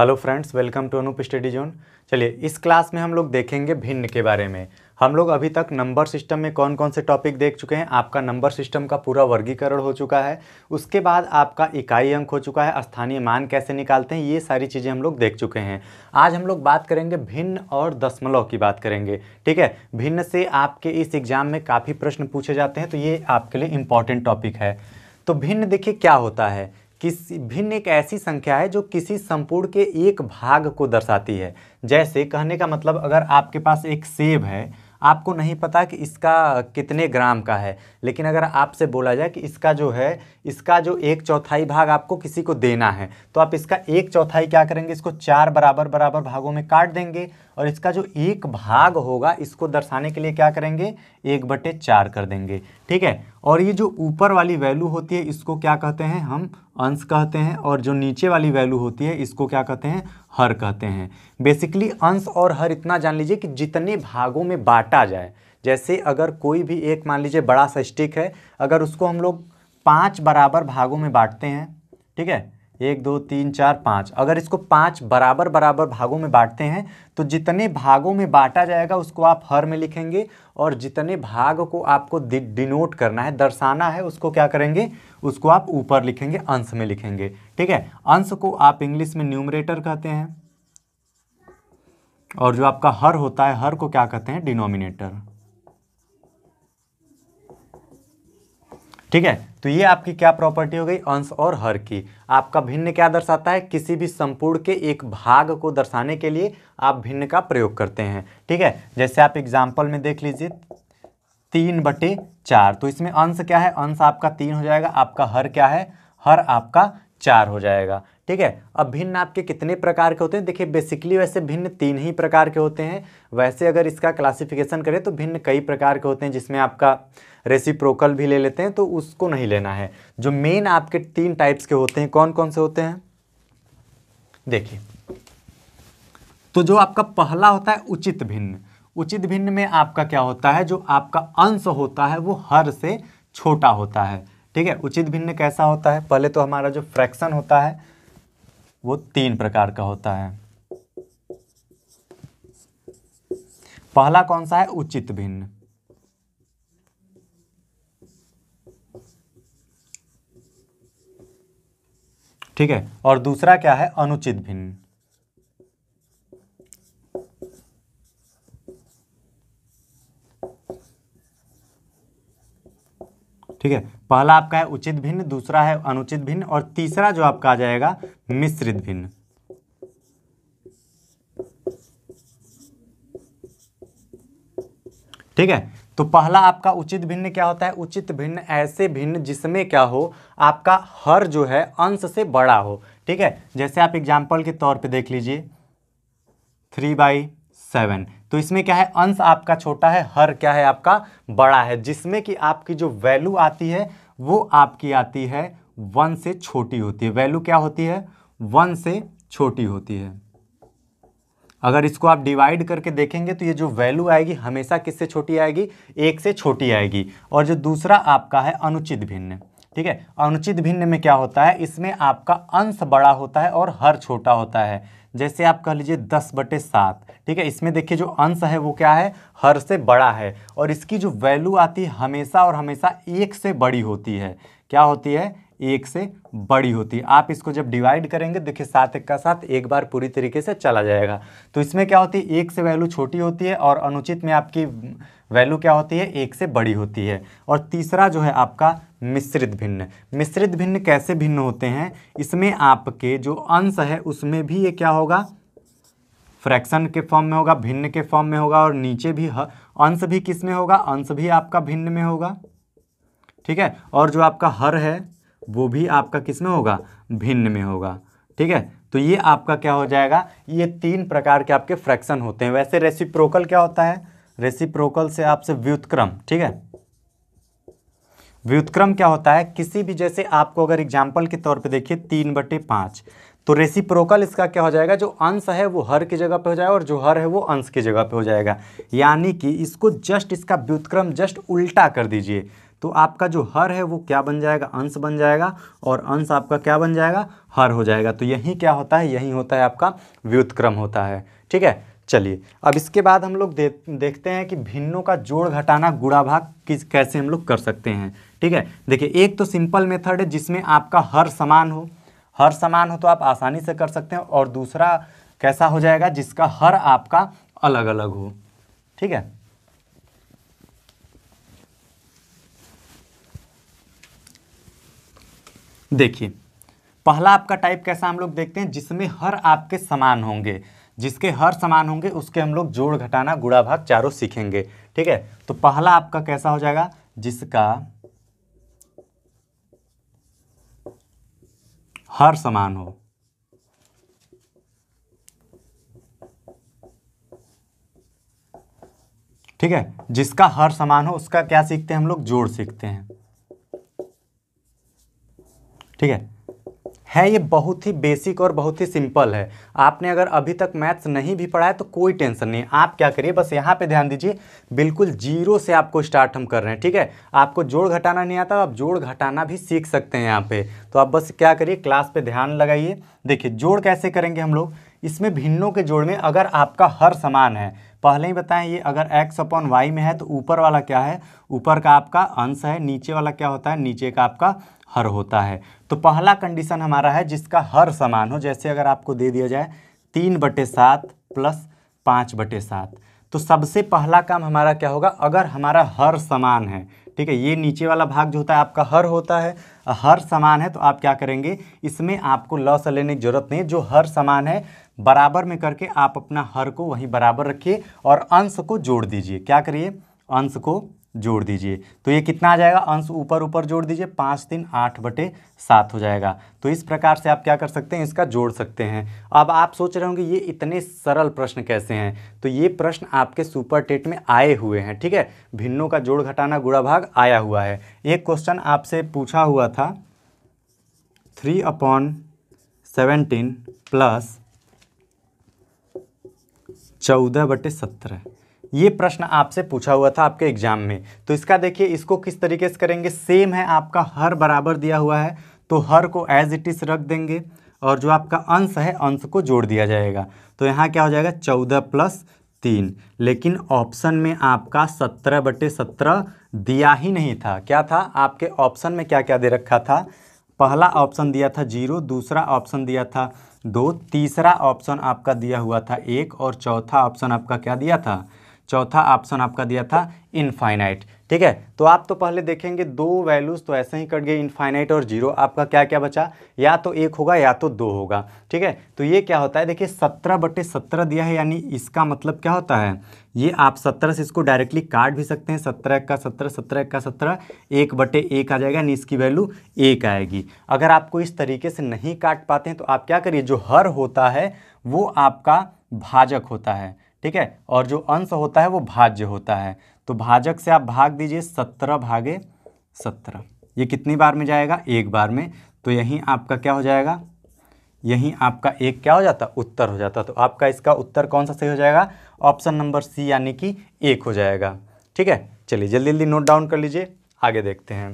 hello friends welcome to Anoop study zone चलिए इस class में हम लोग देखेंगे भिन्न के बारे में हम लोग अभी तक नंबर सिस्टम में कौन कौन से टॉपिक देख चुके हैं आपका नंबर सिस्टम का पूरा वर्गीकरण हो चुका है उसके बाद आपका इकाई अंक हो चुका है स्थानीय मान कैसे निकालते हैं ये सारी चीज़ें हम लोग देख चुके हैं आज हम लोग बात करेंगे भिन्न और दशमलव की बात करेंगे ठीक है भिन्न से आपके इस एग्ज़ाम में काफ़ी प्रश्न पूछे जाते हैं तो ये आपके लिए इम्पॉर्टेंट टॉपिक है तो भिन्न देखिए क्या होता है किसी भिन्न एक ऐसी संख्या है जो किसी संपूर्ण के एक भाग को दर्शाती है जैसे कहने का मतलब अगर आपके पास एक सेब है आपको नहीं पता कि इसका कितने ग्राम का है लेकिन अगर आपसे बोला जाए कि इसका जो है इसका जो एक चौथाई भाग आपको किसी को देना है तो आप इसका एक चौथाई क्या करेंगे इसको चार बराबर बराबर भागों में काट देंगे और इसका जो एक भाग होगा इसको दर्शाने के लिए क्या करेंगे एक बटे चार कर देंगे ठीक है और ये जो ऊपर वाली वैल्यू होती है इसको क्या कहते हैं हम अंश कहते हैं और जो नीचे वाली वैल्यू होती है इसको क्या कहते हैं हर कहते हैं बेसिकली अंश और हर इतना जान लीजिए कि जितने भागों में बांटा जाए जैसे अगर कोई भी एक मान लीजिए बड़ा सा स्टिक है अगर उसको हम लोग पाँच बराबर भागों में बांटते हैं ठीक है एक दो तीन चार पाँच अगर इसको पाँच बराबर बराबर भागों में बांटते हैं तो जितने भागों में बांटा जाएगा उसको आप हर में लिखेंगे और जितने भाग को आपको डिनोट करना है दर्शाना है उसको क्या करेंगे उसको आप ऊपर लिखेंगे अंश में लिखेंगे ठीक है अंश को आप इंग्लिश में न्यूमरेटर कहते हैं और जो आपका हर होता है हर को क्या कहते हैं डिनोमिनेटर ठीक है तो ये आपकी क्या प्रॉपर्टी हो गई अंश और हर की आपका भिन्न क्या दर्शाता है किसी भी संपूर्ण के एक भाग को दर्शाने के लिए आप भिन्न का प्रयोग करते हैं ठीक है जैसे आप एग्जाम्पल में देख लीजिए तीन बटे चार तो इसमें अंश क्या है अंश आपका तीन हो जाएगा आपका हर क्या है हर आपका चार हो जाएगा ठीक है अब भिन्न आपके कितने प्रकार के होते हैं देखिए बेसिकली वैसे भिन्न तीन ही प्रकार के होते हैं वैसे अगर इसका क्लासिफिकेशन करें तो भिन्न कई प्रकार के होते हैं जिसमें आपका रेसिप्रोकल भी ले लेते हैं तो उसको नहीं लेना है जो मेन आपके तीन टाइप्स के होते हैं कौन कौन से होते हैं देखिए तो जो आपका पहला होता है उचित भिन्न उचित भिन्न में आपका क्या होता है जो आपका अंश होता है वो हर से छोटा होता है ठीक है उचित भिन्न कैसा होता है पहले तो हमारा जो फ्रैक्शन होता है वो तीन प्रकार का होता है पहला कौन सा है उचित भिन्न ठीक है और दूसरा क्या है अनुचित भिन्न ठीक है पहला आपका है उचित भिन्न दूसरा है अनुचित भिन्न और तीसरा जो आपका आ जाएगा मिश्रित भिन्न ठीक है तो पहला आपका उचित भिन्न क्या होता है उचित भिन्न ऐसे भिन्न जिसमें क्या हो आपका हर जो है अंश से बड़ा हो ठीक है जैसे आप एग्जाम्पल के तौर पे देख लीजिए थ्री बाई सेवन तो इसमें क्या है अंश आपका छोटा है हर क्या है आपका बड़ा है जिसमें कि आपकी जो वैल्यू आती है वो आपकी आती है वन से छोटी होती है वैल्यू क्या होती है वन से छोटी होती है अगर इसको आप डिवाइड करके देखेंगे तो ये जो वैल्यू आएगी हमेशा किससे छोटी आएगी एक से छोटी आएगी और जो दूसरा आपका है अनुचित भिन्न ठीक है अनुचित भिन्न में क्या होता है इसमें आपका अंश बड़ा होता है और हर छोटा होता है जैसे आप कह लीजिए दस बटे सात ठीक है इसमें देखिए जो अंश है वो क्या है हर से बड़ा है और इसकी जो वैल्यू आती है हमेशा और हमेशा एक से बड़ी होती है क्या होती है एक से बड़ी होती है आप इसको जब डिवाइड करेंगे देखिए सात एक का साथ एक बार पूरी तरीके से चला जाएगा तो इसमें क्या होती है एक से वैल्यू छोटी होती है और अनुचित में आपकी वैल्यू क्या होती है एक से बड़ी होती है और तीसरा जो है आपका मिश्रित भिन्न मिश्रित भिन्न कैसे भिन्न होते हैं इसमें आपके जो अंश है उसमें भी ये क्या होगा फ्रैक्शन के फॉर्म में होगा भिन्न के फॉर्म में होगा और नीचे भी अंश भी किस में होगा अंश भी आपका भिन्न में होगा ठीक है और जो आपका हर है वो भी आपका किस में होगा भिन्न में होगा ठीक है तो ये आपका क्या हो जाएगा ये तीन प्रकार के आपके फ्रैक्शन होते हैं वैसे रेसिप्रोकल क्या होता है रेसिप्रोकल से आपसे व्युतक्रम ठीक है व्युतक्रम क्या होता है किसी भी जैसे आपको अगर एग्जाम्पल के तौर पे देखिए तीन बटे पाँच तो रेसिप्रोकल इसका क्या हो जाएगा जो अंश है वो हर की जगह पे हो जाएगा और जो हर है वो अंश की जगह पे हो जाएगा यानी कि इसको जस्ट इसका व्युतक्रम जस्ट उल्टा कर दीजिए तो आपका जो हर है वो क्या बन जाएगा अंश बन जाएगा और अंश आपका क्या बन जाएगा हर हो जाएगा तो यही क्या होता है यही होता है आपका व्युतक्रम होता है ठीक है चलिए अब इसके बाद हम लोग दे, देखते हैं कि भिन्नों का जोड़ घटाना गुड़ा भाग किस कैसे हम लोग कर सकते हैं ठीक है देखिए एक तो सिंपल मेथड है जिसमें आपका हर समान हो हर समान हो तो आप आसानी से कर सकते हैं और दूसरा कैसा हो जाएगा जिसका हर आपका अलग अलग हो ठीक है देखिए पहला आपका टाइप कैसा हम लोग देखते हैं जिसमें हर आपके समान होंगे जिसके हर समान होंगे उसके हम लोग जोड़ घटाना गुड़ा भाग चारों सीखेंगे ठीक है तो पहला आपका कैसा हो जाएगा जिसका हर समान हो ठीक है जिसका हर समान हो उसका क्या सीखते हैं हम लोग जोड़ सीखते हैं ठीक है है ये बहुत ही बेसिक और बहुत ही सिंपल है आपने अगर अभी तक मैथ्स नहीं भी पढ़ा है तो कोई टेंशन नहीं आप क्या करिए बस यहाँ पे ध्यान दीजिए बिल्कुल जीरो से आपको स्टार्ट हम कर रहे हैं ठीक है आपको जोड़ घटाना नहीं आता आप जोड़ घटाना भी सीख सकते हैं यहाँ पे तो आप बस क्या करिए क्लास पर ध्यान लगाइए देखिए जोड़ कैसे करेंगे हम लोग इसमें भिन्नों के जोड़ में अगर आपका हर समान है पहले ही बताएं ये अगर एक्स अपॉन वाई में है तो ऊपर वाला क्या है ऊपर का आपका अंश है नीचे वाला क्या होता है नीचे का आपका हर होता है तो पहला कंडीशन हमारा है जिसका हर समान हो जैसे अगर आपको दे दिया जाए तीन बटे सात प्लस पाँच बटे सात तो सबसे पहला काम हमारा क्या होगा अगर हमारा हर समान है ठीक है ये नीचे वाला भाग जो होता है आपका हर होता है हर समान है तो आप क्या करेंगे इसमें आपको लॉस लेने की जरूरत नहीं जो हर समान है बराबर में करके आप अपना हर को वहीं बराबर रखिए और अंश को जोड़ दीजिए क्या करिए अंश को जोड़ दीजिए तो ये कितना आ जाएगा अंश ऊपर ऊपर जोड़ दीजिए पाँच तीन आठ बटे सात हो जाएगा तो इस प्रकार से आप क्या कर सकते हैं इसका जोड़ सकते हैं अब आप सोच रहे होंगे ये इतने सरल प्रश्न कैसे हैं तो ये प्रश्न आपके सुपर टेट में आए हुए हैं ठीक है भिन्नों का जोड़ घटाना गुड़ा भाग आया हुआ है एक क्वेश्चन आपसे पूछा हुआ था थ्री अपॉन सेवेंटीन प्लस चौदह बटे सत्रह ये प्रश्न आपसे पूछा हुआ था आपके एग्जाम में तो इसका देखिए इसको किस तरीके से करेंगे सेम है आपका हर बराबर दिया हुआ है तो हर को एज इट इज़ रख देंगे और जो आपका अंश है अंश को जोड़ दिया जाएगा तो यहाँ क्या हो जाएगा चौदह प्लस तीन लेकिन ऑप्शन में आपका सत्रह बटे सत्रह दिया ही नहीं था क्या था आपके ऑप्शन में क्या क्या दे रखा था पहला ऑप्शन दिया था जीरो दूसरा ऑप्शन दिया था दो तीसरा ऑप्शन आपका दिया हुआ था एक और चौथा ऑप्शन आपका क्या दिया था चौथा ऑप्शन आपका दिया था इनफाइनाइट ठीक है तो आप तो पहले देखेंगे दो वैल्यूज़ तो ऐसे ही कट गए इनफाइनाइट और जीरो आपका क्या क्या बचा या तो एक होगा या तो दो होगा ठीक है तो ये क्या होता है देखिए सत्रह बटे सत्रह दिया है यानी इसका मतलब क्या होता है ये आप सत्रह से इसको डायरेक्टली काट भी सकते हैं सत्रह का सत्रह सत्रह का सत्रह एक बटे एक आ जाएगा यानी इसकी वैल्यू एक आएगी अगर आपको इस तरीके से नहीं काट पाते हैं तो आप क्या करिए जो हर होता है वो आपका भाजक होता है ठीक है और जो अंश होता है वो भाज्य होता है तो भाजक से आप भाग दीजिए सत्रह भागे सत्रह ये कितनी बार में जाएगा एक बार में तो यहीं आपका क्या हो जाएगा यहीं आपका एक क्या हो जाता उत्तर हो जाता तो आपका इसका उत्तर कौन सा सही हो जाएगा ऑप्शन नंबर सी यानी कि एक हो जाएगा ठीक है चलिए जल्दी जल्दी नोट डाउन कर लीजिए आगे देखते हैं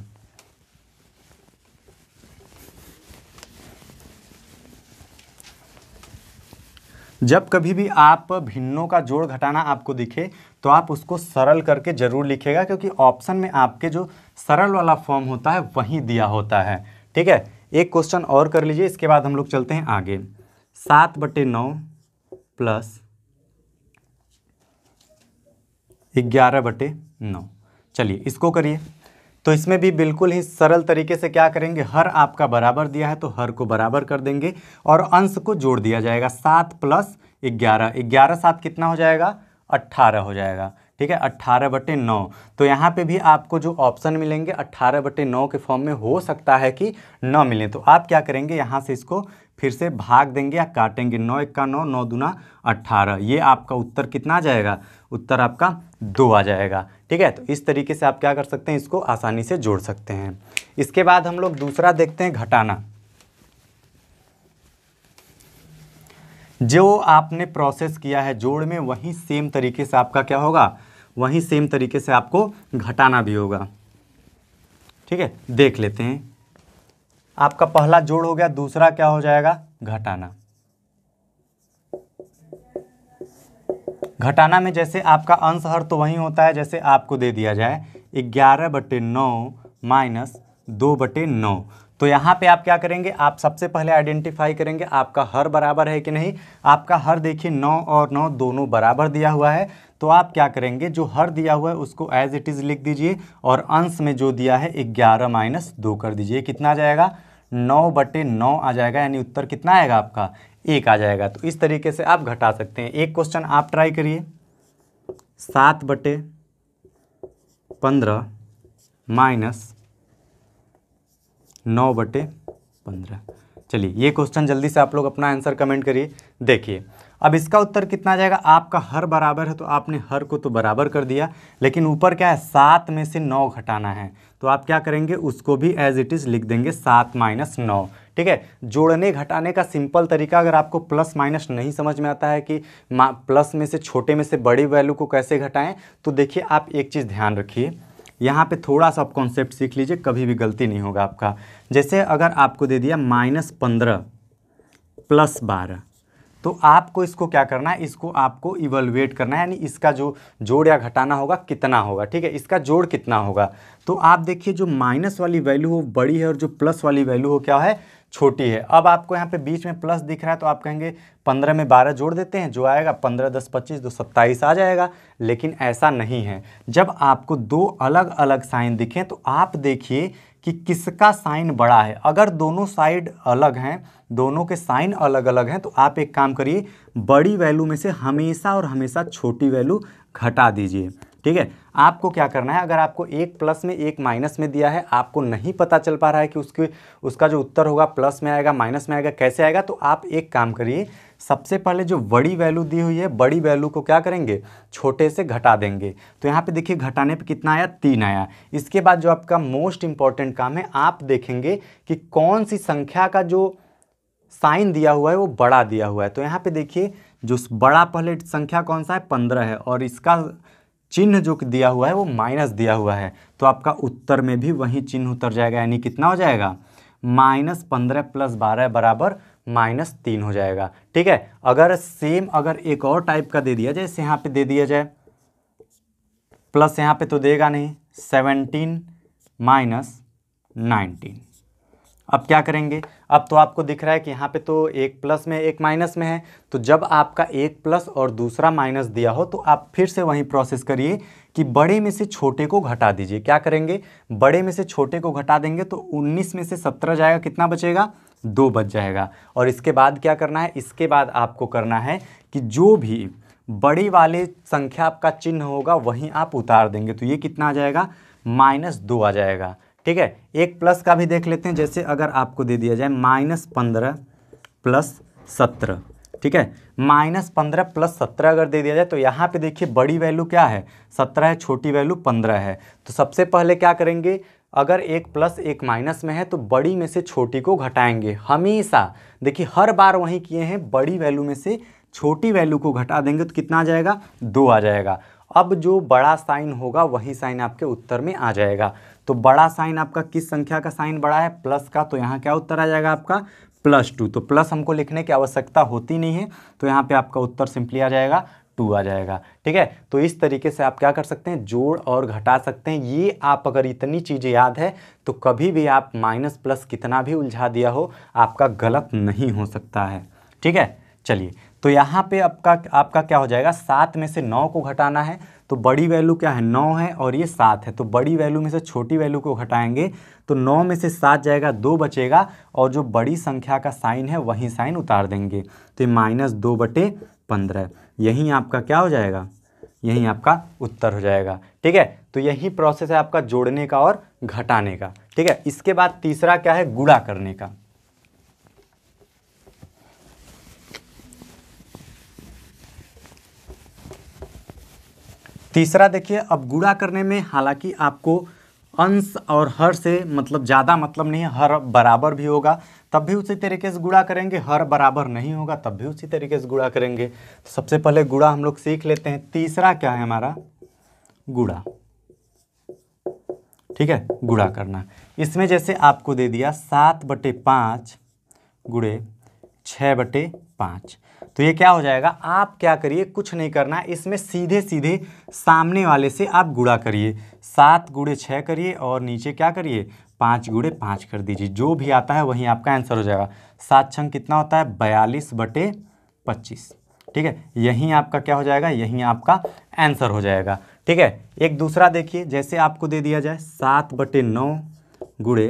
जब कभी भी आप भिन्नों का जोड़ घटाना आपको दिखे तो आप उसको सरल करके ज़रूर लिखेगा क्योंकि ऑप्शन में आपके जो सरल वाला फॉर्म होता है वहीं दिया होता है ठीक है एक क्वेश्चन और कर लीजिए इसके बाद हम लोग चलते हैं आगे सात बटे नौ प्लस ग्यारह बटे नौ चलिए इसको करिए तो इसमें भी बिल्कुल ही सरल तरीके से क्या करेंगे हर आपका बराबर दिया है तो हर को बराबर कर देंगे और अंश को जोड़ दिया जाएगा सात प्लस ग्यारह ग्यारह सात कितना हो जाएगा अट्ठारह हो जाएगा ठीक है अट्ठारह बटे नौ तो यहाँ पे भी आपको जो ऑप्शन मिलेंगे अट्ठारह बटे नौ के फॉर्म में हो सकता है कि न मिले तो आप क्या करेंगे यहाँ से इसको फिर से भाग देंगे या काटेंगे नौ इक्का नौ नौ दुना अट्ठारह ये आपका उत्तर कितना आ जाएगा उत्तर आपका दो आ जाएगा ठीक है तो इस तरीके से आप क्या कर सकते हैं इसको आसानी से जोड़ सकते हैं इसके बाद हम लोग दूसरा देखते हैं घटाना जो आपने प्रोसेस किया है जोड़ में वही सेम तरीके से आपका क्या होगा वही सेम तरीके से आपको घटाना भी होगा ठीक है देख लेते हैं आपका पहला जोड़ हो गया दूसरा क्या हो जाएगा घटाना घटाना में जैसे आपका अंश हर तो वही होता है जैसे आपको दे दिया जाए ग्यारह बटे नौ माइनस दो बटे नौ तो यहाँ पे आप क्या करेंगे आप सबसे पहले आइडेंटिफाई करेंगे आपका हर बराबर है कि नहीं आपका हर देखिए नौ और नौ दोनों बराबर दिया हुआ है तो आप क्या करेंगे जो हर दिया हुआ है उसको एज इट इज़ लिख दीजिए और अंश में जो दिया है ग्यारह माइनस दो कर दीजिए कितना आ जाएगा नौ बटे नौ आ जाएगा यानी उत्तर कितना आएगा आपका एक आ जाएगा तो इस तरीके से आप घटा सकते हैं एक क्वेश्चन आप ट्राई करिए सात बटे पंद्रह माइनस नौ बटे पंद्रह चलिए ये क्वेश्चन जल्दी से आप लोग अपना आंसर कमेंट करिए देखिए अब इसका उत्तर कितना आ जाएगा आपका हर बराबर है तो आपने हर को तो बराबर कर दिया लेकिन ऊपर क्या है सात में से नौ घटाना है तो आप क्या करेंगे उसको भी एज इट इज़ लिख देंगे सात माइनस नौ ठीक है जोड़ने घटाने का सिंपल तरीका अगर आपको प्लस माइनस नहीं समझ में आता है कि प्लस में से छोटे में से बड़ी वैल्यू को कैसे घटाएं तो देखिए आप एक चीज़ ध्यान रखिए यहाँ पे थोड़ा सा आप कॉन्सेप्ट सीख लीजिए कभी भी गलती नहीं होगा आपका जैसे अगर आपको दे दिया माइनस पंद्रह प्लस बारह तो आपको इसको क्या करना है इसको आपको इवेलुएट करना है यानी इसका जो जोड़ या घटाना होगा कितना होगा ठीक है इसका जोड़ कितना होगा तो आप देखिए जो माइनस वाली वैल्यू हो बड़ी है और जो प्लस वाली वैल्यू हो क्या है छोटी है अब आपको यहाँ पे बीच में प्लस दिख रहा है तो आप कहेंगे पंद्रह में बारह जोड़ देते हैं जो आएगा पंद्रह दस पच्चीस दो सत्ताईस आ जाएगा लेकिन ऐसा नहीं है जब आपको दो अलग अलग साइन दिखें तो आप देखिए कि किसका साइन बड़ा है अगर दोनों साइड अलग हैं दोनों के साइन अलग अलग हैं तो आप एक काम करिए बड़ी वैल्यू में से हमेशा और हमेशा छोटी वैल्यू घटा दीजिए ठीक है आपको क्या करना है अगर आपको एक प्लस में एक माइनस में दिया है आपको नहीं पता चल पा रहा है कि उसके उसका जो उत्तर होगा प्लस में आएगा माइनस में आएगा कैसे आएगा तो आप एक काम करिए सबसे पहले जो बड़ी वैल्यू दी हुई है बड़ी वैल्यू को क्या करेंगे छोटे से घटा देंगे तो यहाँ पे देखिए घटाने पे कितना आया तीन आया इसके बाद जो आपका मोस्ट इम्पॉर्टेंट काम है आप देखेंगे कि कौन सी संख्या का जो साइन दिया हुआ है वो बड़ा दिया हुआ है तो यहाँ पे देखिए जो बड़ा पहले संख्या कौन सा है पंद्रह है और इसका चिन्ह जो दिया हुआ है वो माइनस दिया हुआ है तो आपका उत्तर में भी वही चिन्ह उतर जाएगा यानी कितना हो जाएगा माइनस पंद्रह प्लस बारह बराबर माइनस तीन हो जाएगा ठीक है अगर सेम अगर एक और टाइप का दे दिया जाए इसे यहाँ पे दे दिया जाए प्लस यहाँ पे तो देगा नहीं सेवनटीन माइनस नाइनटीन अब क्या करेंगे अब तो आपको दिख रहा है कि यहाँ पे तो एक प्लस में एक माइनस में है तो जब आपका एक प्लस और दूसरा माइनस दिया हो तो आप फिर से वही प्रोसेस करिए कि बड़े में से छोटे को घटा दीजिए क्या करेंगे बड़े में से छोटे को घटा देंगे तो 19 में से 17 जाएगा कितना बचेगा दो बच जाएगा और इसके बाद क्या करना है इसके बाद आपको करना है कि जो भी बड़ी वाले संख्या आपका चिन्ह होगा वहीं आप उतार देंगे तो ये कितना आ जाएगा माइनस दो आ जाएगा ठीक है एक प्लस का भी देख लेते हैं जैसे अगर आपको दे दिया जाए माइनस पंद्रह प्लस सत्रह ठीक है माइनस पंद्रह प्लस सत्रह अगर दे दिया जाए तो यहाँ पे देखिए बड़ी वैल्यू क्या है सत्रह है छोटी वैल्यू पंद्रह है तो सबसे पहले क्या करेंगे अगर एक प्लस एक माइनस में है तो बड़ी में से छोटी को घटाएंगे हमेशा देखिए हर बार वही किए हैं बड़ी वैल्यू में से छोटी वैल्यू को घटा देंगे तो कितना आ जाएगा दो आ जाएगा अब जो बड़ा साइन होगा वही साइन आपके उत्तर में आ जाएगा तो बड़ा साइन आपका किस संख्या का साइन बड़ा है प्लस का तो यहाँ क्या उत्तर आ जाएगा आपका प्लस टू तो प्लस हमको लिखने की आवश्यकता होती नहीं है तो यहाँ पे आपका उत्तर सिंपली आ जाएगा टू आ जाएगा ठीक है तो इस तरीके से आप क्या कर सकते हैं जोड़ और घटा सकते हैं ये आप अगर इतनी चीज़ें याद है तो कभी भी आप माइनस प्लस कितना भी उलझा दिया हो आपका गलत नहीं हो सकता है ठीक है चलिए तो यहाँ पे आपका आपका क्या हो जाएगा सात में से नौ को घटाना है तो बड़ी वैल्यू क्या है नौ है और ये सात है तो बड़ी वैल्यू में से छोटी वैल्यू को घटाएंगे तो नौ में से सात जाएगा दो बचेगा और जो बड़ी संख्या का साइन है वही साइन उतार देंगे तो ये माइनस दो बटे पंद्रह यहीं आपका क्या हो जाएगा यही आपका उत्तर हो जाएगा ठीक है तो यही प्रोसेस है आपका जोड़ने का और घटाने का ठीक है इसके बाद तीसरा क्या है गुड़ा करने का तीसरा देखिए अब गुड़ा करने में हालांकि आपको अंश और हर से मतलब ज़्यादा मतलब नहीं है हर बराबर भी होगा तब भी उसी तरीके से गुड़ा करेंगे हर बराबर नहीं होगा तब भी उसी तरीके से गुड़ा करेंगे तो सबसे पहले गुड़ा हम लोग सीख लेते हैं तीसरा क्या है हमारा गुड़ा ठीक है गुड़ा करना इसमें जैसे आपको दे दिया सात बटे पाँच गुड़े छः बटे पाँच तो ये क्या हो जाएगा आप क्या करिए कुछ नहीं करना इसमें सीधे सीधे सामने वाले से आप गुड़ा करिए सात गुड़े छः करिए और नीचे क्या करिए पाँच गुड़े पाँच कर दीजिए जो भी आता है वही आपका आंसर हो जाएगा सात छंग कितना होता है बयालीस बटे पच्चीस ठीक है यहीं आपका क्या हो जाएगा यहीं आपका आंसर हो जाएगा ठीक है एक दूसरा देखिए जैसे आपको दे दिया जाए सात बटे नौ गुड़े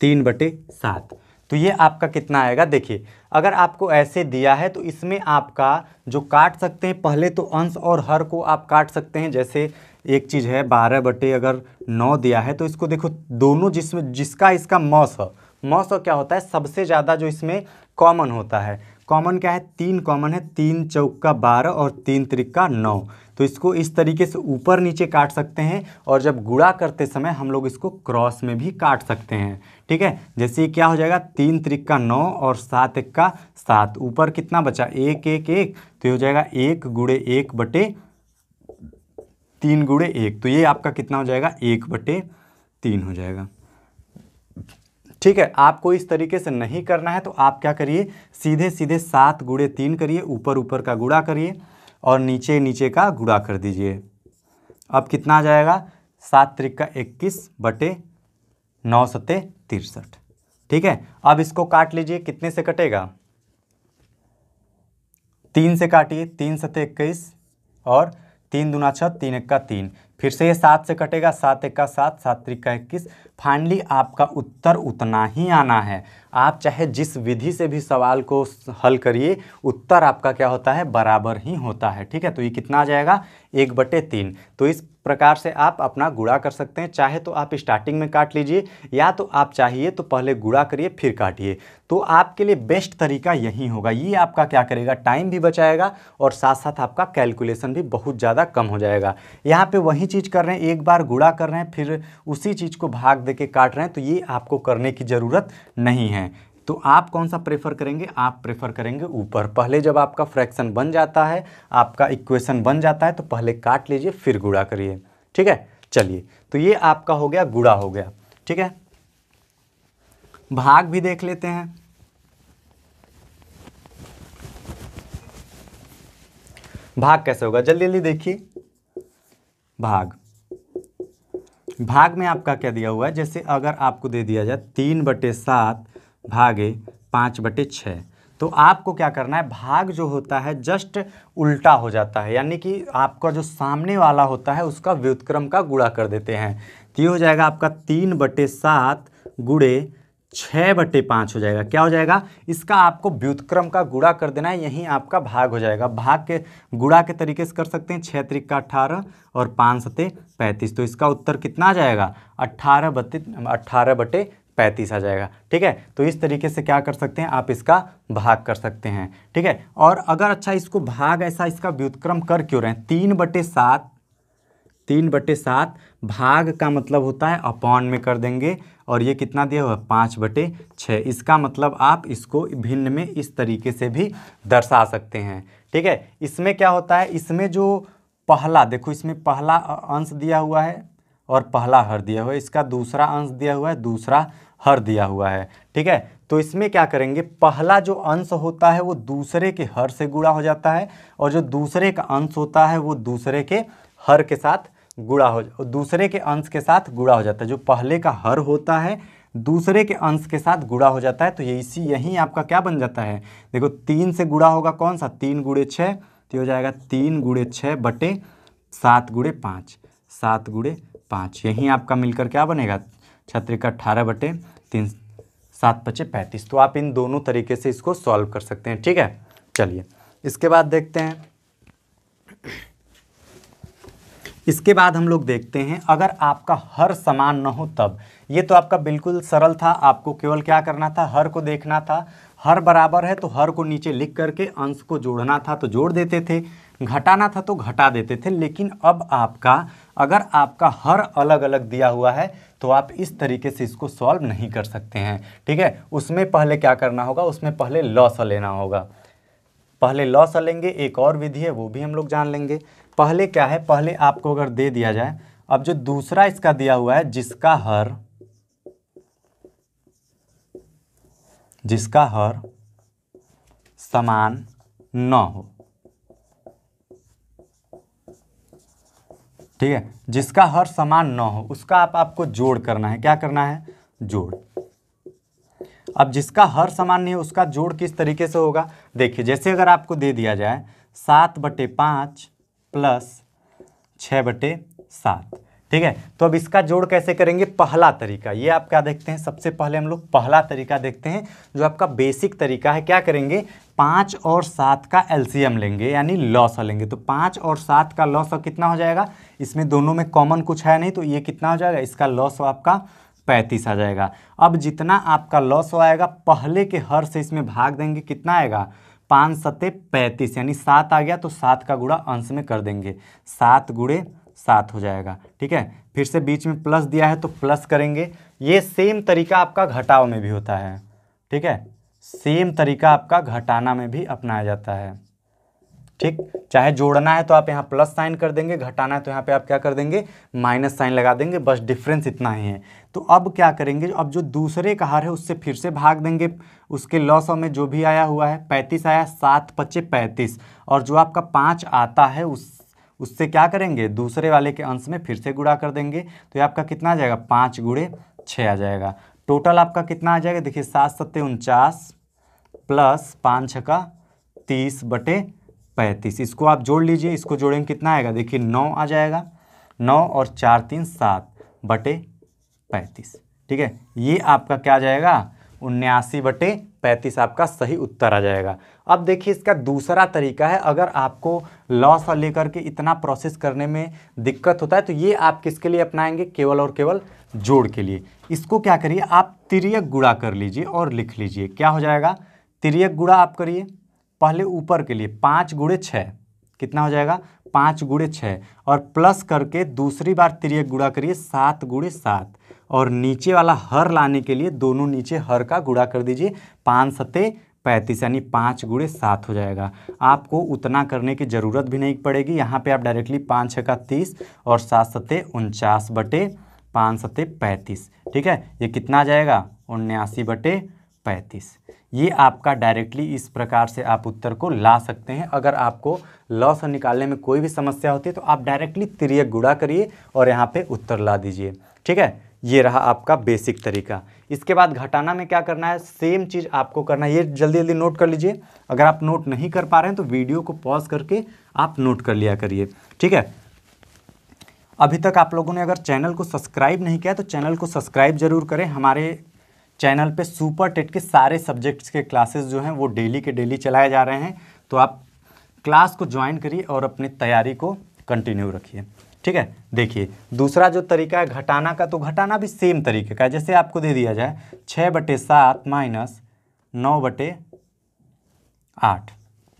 तीन बटे सात तो ये आपका कितना आएगा देखिए अगर आपको ऐसे दिया है तो इसमें आपका जो काट सकते हैं पहले तो अंश और हर को आप काट सकते हैं जैसे एक चीज़ है बारह बटे अगर नौ दिया है तो इसको देखो दोनों जिसमें जिसका इसका मौस मौस क्या होता है सबसे ज़्यादा जो इसमें कॉमन होता है कॉमन क्या है तीन कॉमन है तीन चौक का बारह और तीन त्रिक का नौ तो इसको इस तरीके से ऊपर नीचे काट सकते हैं और जब गुड़ा करते समय हम लोग इसको क्रॉस में भी काट सकते हैं ठीक है जैसे क्या हो जाएगा तीन त्रिक का नौ और सात एक का सात ऊपर कितना बचा एक एक एक तो ये हो जाएगा एक गुड़े एक बटे तीन गुड़े एक तो ये आपका कितना हो जाएगा एक बटे तीन हो जाएगा ठीक है आपको इस तरीके से नहीं करना है तो आप क्या करिए सीधे सीधे सात गुड़े तीन करिए ऊपर ऊपर का गुड़ा करिए और नीचे नीचे का गुड़ा कर दीजिए अब कितना आ जाएगा सात त्रिक का इक्कीस बटे नौ सत्ते तिरसठ ठीक है अब इसको काट लीजिए कितने से कटेगा तीन से काटिए तीन सत्य इक्कीस और तीन दुना छः तीन इक्का तीन फिर से ये सात से कटेगा सात एक का सात सात त्रिक का इक्कीस फाइनली आपका उत्तर उतना ही आना है आप चाहे जिस विधि से भी सवाल को हल करिए उत्तर आपका क्या होता है बराबर ही होता है ठीक है तो ये कितना आ जाएगा एक बटे तीन तो इस प्रकार से आप अपना गुड़ा कर सकते हैं चाहे तो आप स्टार्टिंग में काट लीजिए या तो आप चाहिए तो पहले गुड़ा करिए फिर काटिए तो आपके लिए बेस्ट तरीका यही होगा ये आपका क्या करेगा टाइम भी बचाएगा और साथ साथ आपका कैलकुलेशन भी बहुत ज़्यादा कम हो जाएगा यहाँ पे वहीं ही चीज़ कर रहे हैं एक बार गुड़ा कर रहे हैं फिर उसी चीज़ को भाग दे के काट रहे हैं तो ये आपको करने की ज़रूरत नहीं है तो आप कौन सा प्रेफर करेंगे आप प्रेफर करेंगे ऊपर पहले जब आपका फ्रैक्शन बन जाता है आपका इक्वेशन बन जाता है तो पहले काट लीजिए फिर गुड़ा करिए ठीक है चलिए तो ये आपका हो गया गुड़ा हो गया ठीक है भाग भी देख लेते हैं भाग कैसे होगा जल्दी जल्दी देखिए भाग भाग में आपका क्या दिया हुआ है जैसे अगर आपको दे दिया जाए तीन बटे सात भागे पाँच बटे छः तो आपको क्या करना है भाग जो होता है जस्ट उल्टा हो जाता है यानी कि आपका जो सामने वाला होता है उसका व्युतक्रम का गुड़ा कर देते हैं तो ये हो जाएगा आपका तीन बटे सात गुड़े छः बटे पाँच हो जाएगा क्या हो जाएगा इसका आपको व्युतक्रम का गुड़ा कर देना है यहीं आपका भाग हो जाएगा भाग के गुड़ा के तरीके से कर सकते हैं छः तरीक का अट्ठारह और पाँच सते पैंतीस तो इसका उत्तर कितना आ जाएगा अट्ठारह बत्ती अट्ठारह बटे पैंतीस आ जाएगा ठीक है तो इस तरीके से क्या कर सकते हैं आप इसका भाग कर सकते हैं ठीक है और अगर अच्छा इसको भाग ऐसा इसका व्युतक्रम कर क्यों रहे हैं तीन बटे सात तीन बटे सात भाग का मतलब होता है अपॉन में कर देंगे और ये कितना दिया हुआ है पाँच बटे छः इसका मतलब आप इसको भिन्न में इस तरीके से भी दर्शा सकते हैं ठीक है इसमें क्या होता है इसमें जो पहला देखो इसमें पहला अंश दिया हुआ है और पहला हर दिया हुआ है इसका दूसरा अंश दिया हुआ है दूसरा हर दिया हुआ है ठीक है तो इसमें क्या करेंगे पहला जो अंश होता है वो दूसरे के हर से गुड़ा हो जाता है और जो दूसरे का अंश होता है वो दूसरे के हर के साथ गुड़ा हो जाता दूसरे के अंश के साथ गुड़ा हो जाता है जो पहले का हर होता है दूसरे के अंश के साथ गुड़ा हो जाता है तो ये इसी यहीं आपका क्या बन जाता है देखो तीन से गुड़ा होगा कौन सा तीन गुड़े छः तो हो जाएगा तीन गुड़े छः बटे सात गुड़े पाँच सात गुड़े पाँच यहीं आपका मिलकर क्या बनेगा छत्र का अट्ठारह बटे तीन सात पचे पैंतीस तो आप इन दोनों तरीके से इसको सॉल्व कर सकते हैं ठीक है चलिए इसके बाद देखते हैं इसके बाद हम लोग देखते हैं अगर आपका हर समान न हो तब ये तो आपका बिल्कुल सरल था आपको केवल क्या करना था हर को देखना था हर बराबर है तो हर को नीचे लिख करके अंश को जोड़ना था तो जोड़ देते थे घटाना था तो घटा देते थे लेकिन अब आपका अगर आपका हर अलग अलग दिया हुआ है तो आप इस तरीके से इसको सॉल्व नहीं कर सकते हैं ठीक है उसमें पहले क्या करना होगा उसमें पहले लॉस लेना होगा पहले लॉस लेंगे एक और विधि है वो भी हम लोग जान लेंगे पहले क्या है पहले आपको अगर दे दिया जाए अब जो दूसरा इसका दिया हुआ है जिसका हर जिसका हर समान न हो ठीक है जिसका हर समान न हो उसका आप आपको जोड़ करना है क्या करना है जोड़ अब जिसका हर समान नहीं है उसका जोड़ किस तरीके से होगा देखिए जैसे अगर आपको दे दिया जाए सात बटे पाँच प्लस छः बटे सात ठीक है तो अब इसका जोड़ कैसे करेंगे पहला तरीका ये आप क्या देखते हैं सबसे पहले हम लोग पहला तरीका देखते हैं जो आपका बेसिक तरीका है क्या करेंगे पाँच और सात का एलसीएम लेंगे यानी लॉस लेंगे तो पाँच और सात का लॉस कितना हो जाएगा इसमें दोनों में कॉमन कुछ है नहीं तो ये कितना हो जाएगा इसका लॉस आपका पैंतीस आ जाएगा अब जितना आपका लॉस आएगा पहले के हर से इसमें भाग देंगे कितना आएगा पाँच सत्ते पैंतीस यानी सात आ गया तो सात का गुड़ा अंश में कर देंगे सात गुड़े सात हो जाएगा ठीक है फिर से बीच में प्लस दिया है तो प्लस करेंगे ये सेम तरीका आपका घटाव में भी होता है ठीक है सेम तरीका आपका घटाना में भी अपनाया जाता है ठीक चाहे जोड़ना है तो आप यहाँ प्लस साइन कर देंगे घटाना है तो यहाँ पे आप क्या कर देंगे माइनस साइन लगा देंगे बस डिफरेंस इतना ही है तो अब क्या करेंगे अब जो दूसरे का हार है उससे फिर से भाग देंगे उसके लॉस में जो भी आया हुआ है पैंतीस आया सात पच्चे पैंतीस और जो आपका पाँच आता है उस उससे क्या करेंगे दूसरे वाले के अंश में फिर से गुड़ा कर देंगे तो ये आपका कितना आ जाएगा पाँच गुड़े छः आ जाएगा टोटल आपका कितना आ जाएगा देखिए सात सत्ते उनचास प्लस पाँच का तीस बटे पैंतीस इसको आप जोड़ लीजिए इसको जोड़ेंगे कितना आएगा देखिए नौ आ जाएगा नौ और चार तीन सात बटे पैंतीस ठीक है ये आपका क्या आ जाएगा उन्यासी बटे पैंतीस आपका सही उत्तर आ जाएगा अब देखिए इसका दूसरा तरीका है अगर आपको लॉस लेकर के इतना प्रोसेस करने में दिक्कत होता है तो ये आप किसके लिए अपनाएंगे केवल और केवल जोड़ के लिए इसको क्या करिए आप तिरियक गुड़ा कर लीजिए और लिख लीजिए क्या हो जाएगा तिरियक गुड़ा आप करिए पहले ऊपर के लिए पाँच गुड़े छः कितना हो जाएगा पाँच गुड़े छः और प्लस करके दूसरी बार त्रियक गुड़ा करिए सात गुड़े सात और नीचे वाला हर लाने के लिए दोनों नीचे हर का गुड़ा कर दीजिए पाँच सते पैंतीस यानी पाँच गुड़े सात हो जाएगा आपको उतना करने की ज़रूरत भी नहीं पड़ेगी यहाँ पे आप डायरेक्टली पाँच छः का तीस और सात सते उनचास बटे पाँच सते पैंतीस ठीक है ये कितना आ जाएगा उन्यासी बटे पैंतीस ये आपका डायरेक्टली इस प्रकार से आप उत्तर को ला सकते हैं अगर आपको लॉस निकालने में कोई भी समस्या होती है तो आप डायरेक्टली तिरक गुड़ा करिए और यहाँ पे उत्तर ला दीजिए ठीक है ये रहा आपका बेसिक तरीका इसके बाद घटाना में क्या करना है सेम चीज़ आपको करना है ये जल्दी जल्दी नोट कर लीजिए अगर आप नोट नहीं कर पा रहे हैं तो वीडियो को पॉज करके आप नोट कर लिया करिए ठीक है अभी तक आप लोगों ने अगर चैनल को सब्सक्राइब नहीं किया तो चैनल को सब्सक्राइब जरूर करें हमारे चैनल पे सुपर टेट के सारे सब्जेक्ट्स के क्लासेस जो हैं वो डेली के डेली चलाए जा रहे हैं तो आप क्लास को ज्वाइन करिए और अपनी तैयारी को कंटिन्यू रखिए ठीक है देखिए दूसरा जो तरीका है घटाना का तो घटाना भी सेम तरीके का है जैसे आपको दे दिया जाए छः बटे सात माइनस नौ बटे आठ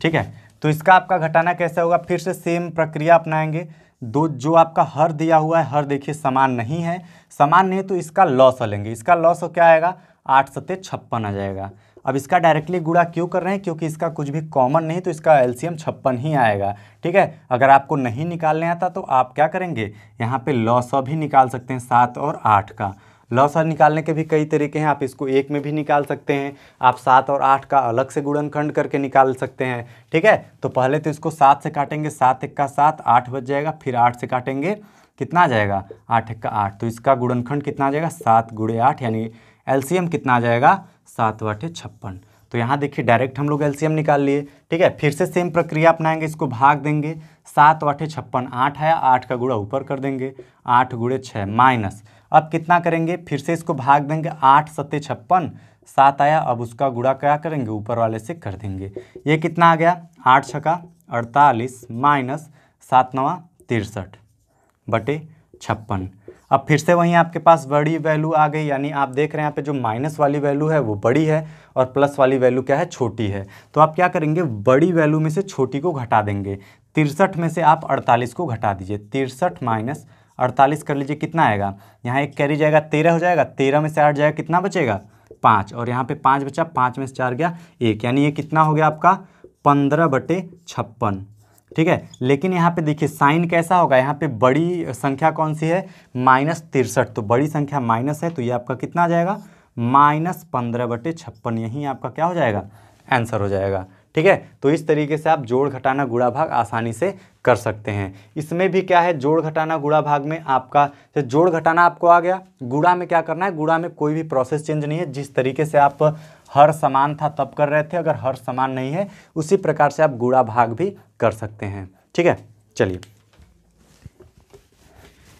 ठीक है तो इसका आपका घटाना कैसे होगा फिर से सेम प्रक्रिया अपनाएंगे दो जो आपका हर दिया हुआ है हर देखिए समान नहीं है समान नहीं है तो इसका लॉस लेंगे इसका लॉस क्या आएगा आठ सत्य छप्पन आ जाएगा अब इसका डायरेक्टली गुड़ा क्यों कर रहे हैं क्योंकि इसका कुछ भी कॉमन नहीं तो इसका एलसीएम छप्पन ही आएगा ठीक है अगर आपको नहीं निकालने आता तो आप क्या करेंगे यहाँ पे लॉ सौ भी निकाल सकते हैं सात और आठ का लस निकालने के भी कई तरीके हैं आप इसको एक में भी निकाल सकते हैं आप सात और आठ का अलग से गुणनखंड करके निकाल सकते हैं ठीक है तो पहले तो इसको सात से काटेंगे सात एक का सात आठ बच जाएगा फिर आठ से काटेंगे कितना आ जाएगा आठ एक का आठ तो इसका गुणनखंड कितना आ जाएगा सात गुड़े आठ यानी एलसीएम कितना आ जाएगा सात वाटे छप्पन तो यहाँ देखिए डायरेक्ट हम लोग एलसीएम निकाल लिए ठीक है फिर से सेम प्रक्रिया अपनाएंगे इसको भाग देंगे सात वाठे छप्पन आठ आया आठ का गुड़ा ऊपर कर देंगे आठ गुड़े छः माइनस अब कितना करेंगे फिर से इसको भाग देंगे आठ सत्ते छप्पन सात आया अब उसका गुड़ा क्या करेंगे ऊपर वाले से कर देंगे ये कितना आ गया आठ छका अड़तालीस माइनस सात नवा तिरसठ बटे छप्पन अब फिर से वहीं आपके पास बड़ी वैल्यू आ गई यानी आप देख रहे हैं यहाँ पे जो माइनस वाली वैल्यू है वो बड़ी है और प्लस वाली वैल्यू क्या है छोटी है तो आप क्या करेंगे बड़ी वैल्यू में से छोटी को घटा देंगे तिरसठ में से आप अड़तालीस को घटा दीजिए तिरसठ माइनस अड़तालीस कर लीजिए कितना आएगा यहाँ एक कैरी जाएगा तेरह हो जाएगा तेरह में से आठ जाएगा कितना बचेगा पाँच और यहाँ पे पाँच बचा पाँच में से चार गया एक यानी ये कितना हो गया आपका पंद्रह बटे छप्पन ठीक है लेकिन यहाँ पे देखिए साइन कैसा होगा यहाँ पे बड़ी संख्या कौन सी है माइनस तिरसठ तो बड़ी संख्या माइनस है तो ये आपका कितना आ जाएगा माइनस पंद्रह बटे छप्पन यहीं आपका क्या हो जाएगा आंसर हो जाएगा ठीक है तो इस तरीके से आप जोड़ घटाना गुड़ा भाग आसानी से कर सकते हैं इसमें भी क्या है जोड़ घटाना गुड़ा भाग में आपका जोड़ घटाना आपको आ गया गुड़ा में क्या करना है गुड़ा में कोई भी प्रोसेस चेंज नहीं है जिस तरीके से आप हर समान था तब कर रहे थे अगर हर समान नहीं है उसी प्रकार से आप गुड़ा भाग भी कर सकते हैं ठीक है चलिए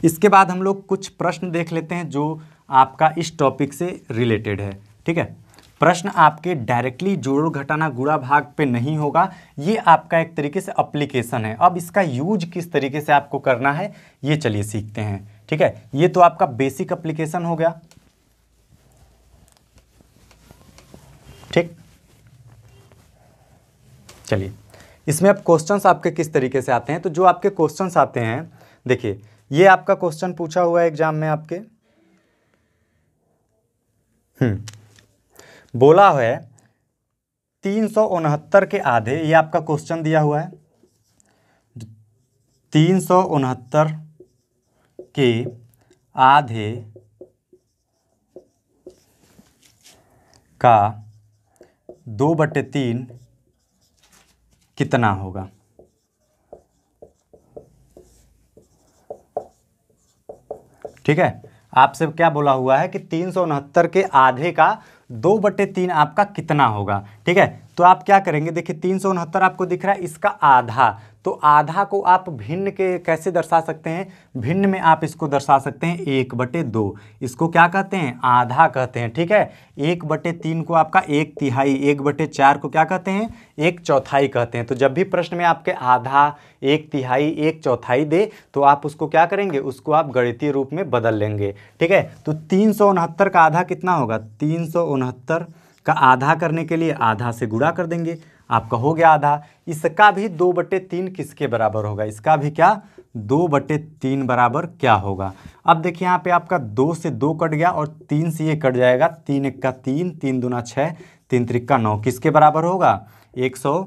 इसके बाद हम लोग कुछ प्रश्न देख लेते हैं जो आपका इस टॉपिक से रिलेटेड है ठीक है प्रश्न आपके डायरेक्टली जोड़ घटाना गुड़ा भाग पे नहीं होगा ये आपका एक तरीके से अप्लीकेशन है अब इसका यूज किस तरीके से आपको करना है ये चलिए सीखते हैं ठीक है ये तो आपका बेसिक अप्लीकेशन हो गया ठीक चलिए इसमें अब क्वेश्चंस आपके किस तरीके से आते हैं तो जो आपके क्वेश्चंस आते हैं देखिए ये आपका क्वेश्चन पूछा हुआ है एग्जाम में आपके हम्म बोला है तीन सौ उनहत्तर के आधे ये आपका क्वेश्चन दिया हुआ है तीन सौ उनहत्तर के आधे का दो बटे तीन कितना होगा ठीक है आपसे क्या बोला हुआ है कि तीन सौ उनहत्तर के आधे का दो बटे तीन आपका कितना होगा ठीक है तो आप क्या करेंगे देखिए तीन सौ उनहत्तर आपको दिख रहा है इसका आधा तो आधा को आप भिन्न के कैसे दर्शा सकते हैं भिन्न में आप इसको दर्शा सकते हैं एक बटे दो इसको क्या कहते हैं आधा कहते हैं ठीक है एक बटे तीन को आपका एक तिहाई एक बटे चार को क्या कहते हैं एक चौथाई कहते हैं तो जब भी प्रश्न में आपके आधा एक तिहाई एक चौथाई दे तो आप उसको क्या करेंगे उसको आप गणितीय रूप में बदल लेंगे ठीक है तो तीन का आधा कितना होगा तीन का आधा करने के लिए आधा से गुड़ा कर देंगे आपका हो गया आधा इसका भी दो बटे तीन किसके बराबर होगा इसका भी क्या दो बटे तीन बराबर क्या होगा अब देखिए यहाँ पे आपका दो से दो कट गया और तीन से ये कट जाएगा तीन एक का तीन तीन दूना छः तीन त्रिक्का नौ किसके बराबर होगा एक सौ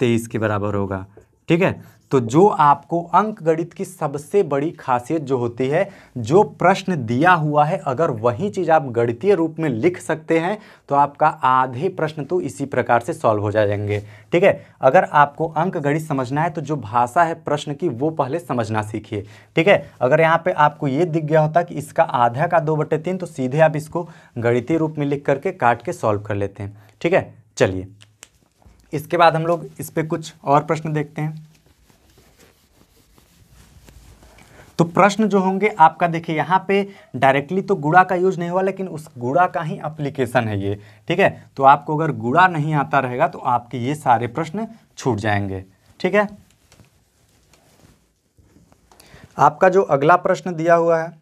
तेईस के बराबर होगा ठीक है तो जो आपको अंक गणित की सबसे बड़ी खासियत जो होती है जो प्रश्न दिया हुआ है अगर वही चीज़ आप गणितीय रूप में लिख सकते हैं तो आपका आधे प्रश्न तो इसी प्रकार से सॉल्व हो जाएंगे ठीक है अगर आपको अंक गणित समझना है तो जो भाषा है प्रश्न की वो पहले समझना सीखिए ठीक है अगर यहाँ पे आपको ये दिख गया होता कि इसका आधा का दो बटे तीन तो सीधे आप इसको गणितीय रूप में लिख करके काट के सॉल्व कर लेते हैं ठीक है चलिए इसके बाद हम लोग इस पर कुछ और प्रश्न देखते हैं तो प्रश्न जो होंगे आपका देखिए यहाँ पे डायरेक्टली तो गुड़ा का यूज नहीं हुआ लेकिन उस गुड़ा का ही अप्लीकेशन है ये ठीक है तो आपको अगर गुड़ा नहीं आता रहेगा तो आपके ये सारे प्रश्न छूट जाएंगे ठीक है आपका जो अगला प्रश्न दिया हुआ है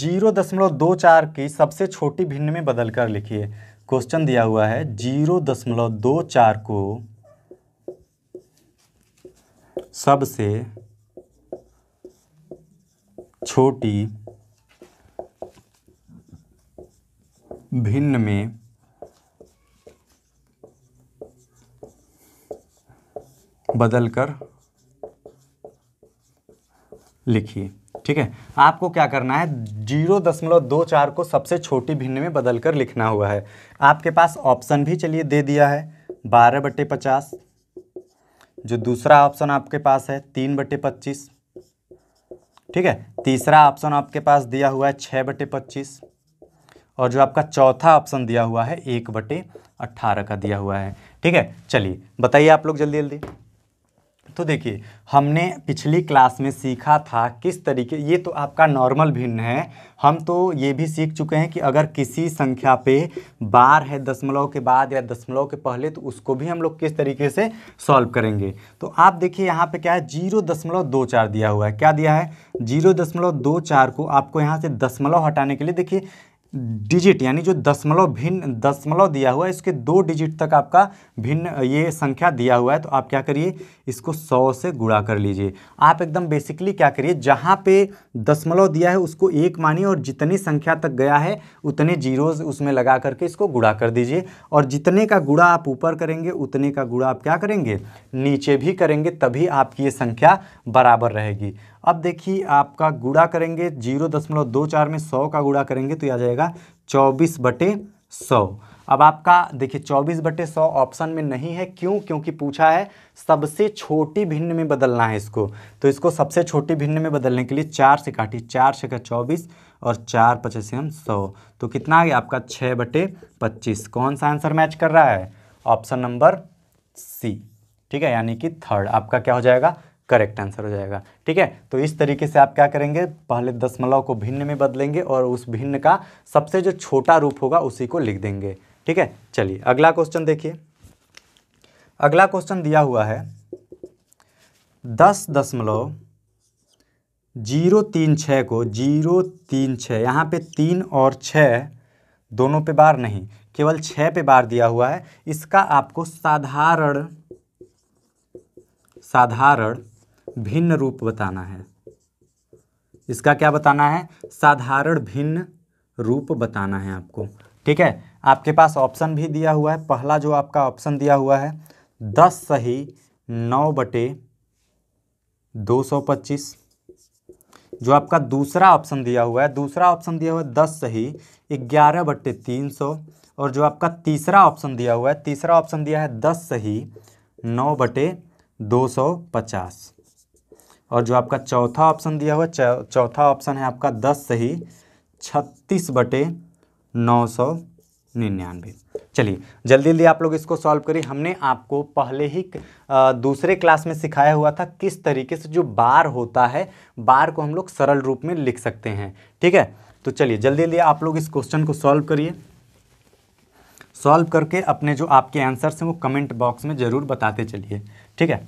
जीरो दशमलव दो चार की सबसे छोटी भिन्न में बदलकर लिखिए क्वेश्चन दिया हुआ है जीरो दशमलव दो चार को सबसे छोटी भिन्न में बदलकर लिखिए ठीक है आपको क्या करना है जीरो दशमलव दो चार को सबसे छोटी भिन्न में बदलकर लिखना हुआ है आपके पास ऑप्शन भी चलिए दे दिया है बारह बटे पचास जो दूसरा ऑप्शन आपके पास है तीन बटे पच्चीस ठीक है तीसरा ऑप्शन आपके पास दिया हुआ है छः बटे पच्चीस और जो आपका चौथा ऑप्शन दिया हुआ है एक बटे अट्ठारह का दिया हुआ है ठीक है चलिए बताइए आप लोग जल्दी जल्दी तो देखिए हमने पिछली क्लास में सीखा था किस तरीके ये तो आपका नॉर्मल भिन्न है हम तो ये भी सीख चुके हैं कि अगर किसी संख्या पे बार है दशमलव के बाद या दशमलव के पहले तो उसको भी हम लोग किस तरीके से सॉल्व करेंगे तो आप देखिए यहाँ पे क्या है जीरो दशमलव दो चार दिया हुआ है क्या दिया है जीरो दशमलव दो चार को आपको यहाँ से दशमलव हटाने के लिए देखिए डिजिट यानी जो दशमलव भिन्न दशमलव दिया हुआ है इसके दो डिजिट तक आपका भिन्न ये संख्या दिया हुआ है तो आप क्या करिए इसको सौ से गुणा कर लीजिए आप एकदम बेसिकली क्या करिए जहाँ पे दशमलव दिया है उसको एक मानिए और जितनी संख्या तक गया है उतने जीरोज उसमें लगा करके इसको गुणा कर दीजिए और जितने का गुणा आप ऊपर करेंगे उतने का गुणा आप क्या करेंगे नीचे भी करेंगे तभी आपकी ये संख्या बराबर रहेगी अब देखिए आपका गुड़ा करेंगे जीरो दशमलव दो चार में सौ का गुड़ा करेंगे तो यह आ जाएगा चौबीस बटे सौ अब आपका देखिए चौबीस बटे सौ ऑप्शन में नहीं है क्यों क्योंकि पूछा है सबसे छोटी भिन्न में बदलना है इसको तो इसको सबसे छोटी भिन्न में बदलने के लिए चार से काटी चार से का चौबीस और चार पचास से हम सौ तो कितना आ गया आपका छः बटे पच्चीस कौन सा आंसर मैच कर रहा है ऑप्शन नंबर सी ठीक है यानी कि थर्ड आपका क्या हो जाएगा करेक्ट आंसर हो जाएगा ठीक है तो इस तरीके से आप क्या करेंगे पहले दशमलव को भिन्न में बदलेंगे और उस भिन्न का सबसे जो छोटा रूप होगा उसी को लिख देंगे ठीक है चलिए अगला क्वेश्चन देखिए अगला क्वेश्चन दिया हुआ है दस दशमलव जीरो तीन छः को जीरो तीन छः यहाँ पे तीन और छः दोनों पे बार नहीं केवल छः पे बार दिया हुआ है इसका आपको साधारण साधारण भिन्न रूप बताना है इसका क्या बताना है साधारण भिन्न रूप बताना है आपको ठीक है आपके पास ऑप्शन भी दिया हुआ है पहला जो आपका ऑप्शन दिया हुआ है दस सही नौ बटे दो सौ पच्चीस जो आपका दूसरा ऑप्शन दिया हुआ है दूसरा ऑप्शन दिया हुआ है दस सही ग्यारह बट्टे तीन सौ और जो आपका तीसरा ऑप्शन दिया हुआ है तीसरा ऑप्शन दिया है दस सही नौ बटे दो सौ पचास और जो आपका चौथा ऑप्शन दिया हुआ चौथा ऑप्शन है आपका दस सही छत्तीस बटे नौ सौ निन्यानवे चलिए जल्दी जल्दी आप लोग इसको सॉल्व करिए हमने आपको पहले ही दूसरे क्लास में सिखाया हुआ था किस तरीके से जो बार होता है बार को हम लोग सरल रूप में लिख सकते हैं ठीक है तो चलिए जल्दी जल्दी आप लोग इस क्वेश्चन को सॉल्व करिए सॉल्व करके अपने जो आपके आंसर्स हैं वो कमेंट बॉक्स में ज़रूर बताते चलिए ठीक है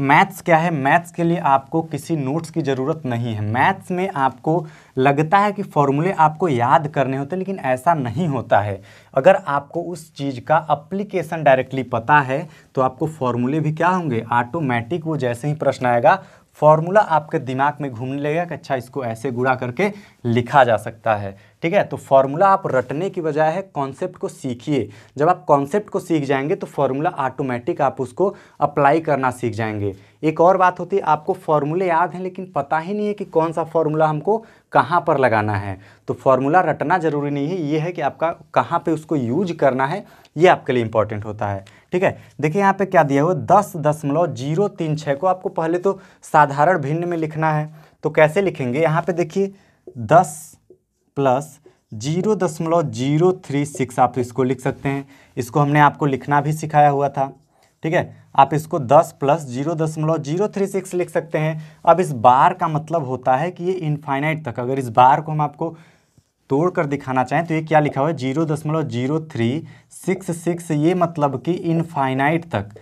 मैथ्स क्या है मैथ्स के लिए आपको किसी नोट्स की ज़रूरत नहीं है मैथ्स में आपको लगता है कि फॉर्मूले आपको याद करने होते लेकिन ऐसा नहीं होता है अगर आपको उस चीज़ का अप्लीकेशन डायरेक्टली पता है तो आपको फॉर्मूले भी क्या होंगे ऑटोमेटिक वो जैसे ही प्रश्न आएगा फॉर्मूला आपके दिमाग में घूमने लगेगा कि अच्छा इसको ऐसे गुड़ा करके लिखा जा सकता है ठीक है तो फॉर्मूला आप रटने की बजाय है कॉन्सेप्ट को सीखिए जब आप कॉन्सेप्ट को सीख जाएंगे तो फॉर्मूला ऑटोमेटिक आप उसको अप्लाई करना सीख जाएंगे एक और बात होती है आपको फॉर्मूले याद हैं लेकिन पता ही नहीं है कि कौन सा फॉर्मूला हमको कहाँ पर लगाना है तो फॉर्मूला रटना ज़रूरी नहीं है ये है कि आपका कहाँ पे उसको यूज करना है ये आपके लिए इंपॉर्टेंट होता है ठीक है देखिए यहाँ पे क्या दिया हुआ दस दशमलव जीरो तीन छः को आपको पहले तो साधारण भिन्न में लिखना है तो कैसे लिखेंगे यहाँ पे देखिए दस प्लस जीरो दशमलव जीरो थ्री सिक्स आप इसको लिख सकते हैं इसको हमने आपको लिखना भी सिखाया हुआ था ठीक है आप इसको दस प्लस जीरो दशमलव जीरो थ्री सिक्स लिख सकते हैं अब इस बार का मतलब होता है कि ये इनफाइनाइट तक अगर इस बार को हम आपको तोड़ कर दिखाना चाहें तो ये क्या लिखा हुआ है जीरो दशमलव जीरो थ्री सिक्स सिक्स ये मतलब कि इनफाइनाइट तक